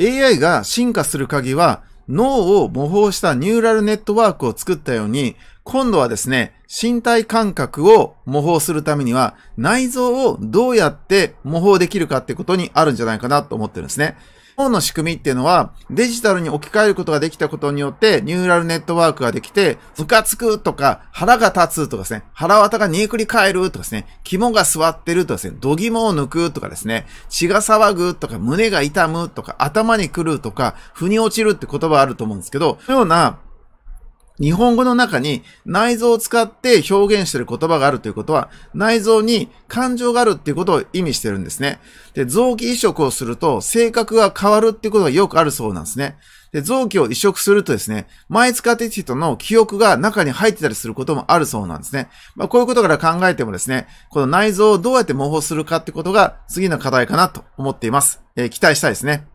AI が進化する鍵は脳を模倣したニューラルネットワークを作ったように、今度はですね、身体感覚を模倣するためには内臓をどうやって模倣できるかってことにあるんじゃないかなと思ってるんですね。脳の仕組みっていうのは、デジタルに置き換えることができたことによって、ニューラルネットワークができて、ムカつくとか、腹が立つとかですね、腹綿が煮えくり返るとかですね、肝が座ってるとかですね、度肝を抜くとかですね、血が騒ぐとか、胸が痛むとか、頭に来るとか、腑に落ちるって言葉あると思うんですけど、そのような、日本語の中に内臓を使って表現している言葉があるということは、内臓に感情があるっていうことを意味してるんですね。で、臓器移植をすると性格が変わるっていうことがよくあるそうなんですね。で、臓器を移植するとですね、前使ってた人の記憶が中に入ってたりすることもあるそうなんですね。まあ、こういうことから考えてもですね、この内臓をどうやって模倣するかってことが次の課題かなと思っています。えー、期待したいですね。